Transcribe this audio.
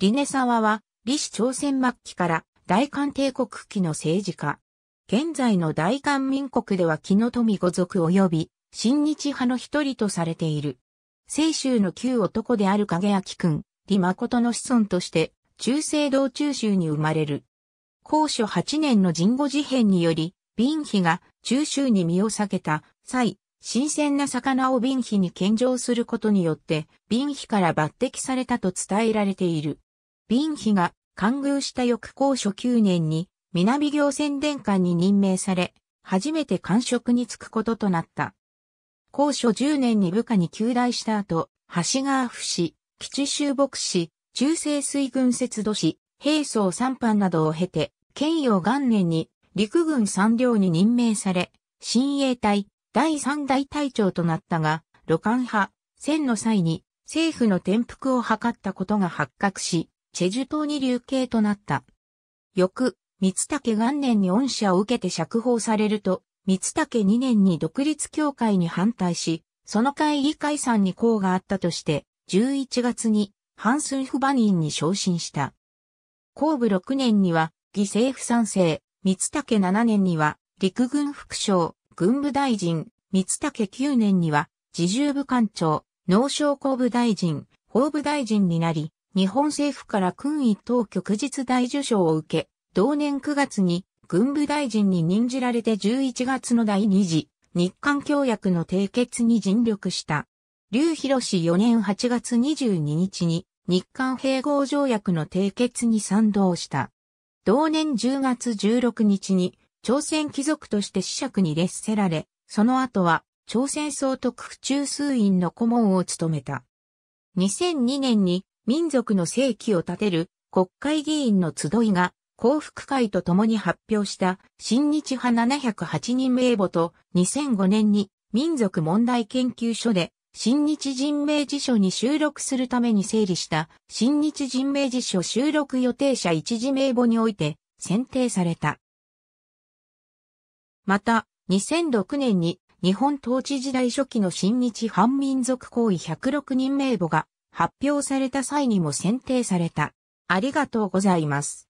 リネ沢は、李氏朝鮮末期から大韓帝国期の政治家。現在の大韓民国では木の富五族及び、新日派の一人とされている。清州の旧男である影明君、李誠の子孫として、中世道中州に生まれる。高所8年の神語事変により、瓶妃が中州に身を避けた際、新鮮な魚を瓶妃に献上することによって、瓶妃から抜擢されたと伝えられている。林妃が官宮した翌公初9年に南行宣伝官に任命され、初めて官職に就くこととなった。公初10年に部下に旧大した後、橋川府市、基地州牧市、中西水軍節度市、兵装三藩などを経て、県用元年に陸軍三両に任命され、新衛隊第三大隊長となったが、路館派、戦の際に政府の転覆を図ったことが発覚し、チェジュ島に流刑となった。翌、三竹元年に恩赦を受けて釈放されると、三竹2年に独立協会に反対し、その会議解散に功があったとして、11月に、反水不馬人に昇進した。後部6年には、義政府賛成、三竹7年には、陸軍副将、軍部大臣、三竹9年には、自重部官庁、農商工部大臣、法部大臣になり、日本政府から勲位等旭日大受賞を受け、同年9月に軍部大臣に任じられて11月の第2次日韓協約の締結に尽力した。劉博氏4年8月22日に日韓併合条約の締結に賛同した。同年10月16日に朝鮮貴族として子爵に列せられ、その後は朝鮮総督府中枢院の顧問を務めた。2002年に民族の正規を立てる国会議員の集いが幸福会と共に発表した新日派708人名簿と2005年に民族問題研究所で新日人名辞書に収録するために整理した新日人名辞書収録予定者一時名簿において選定された。また、2006年に日本統治時代初期の新日反民族行為106人名簿が発表された際にも選定された。ありがとうございます。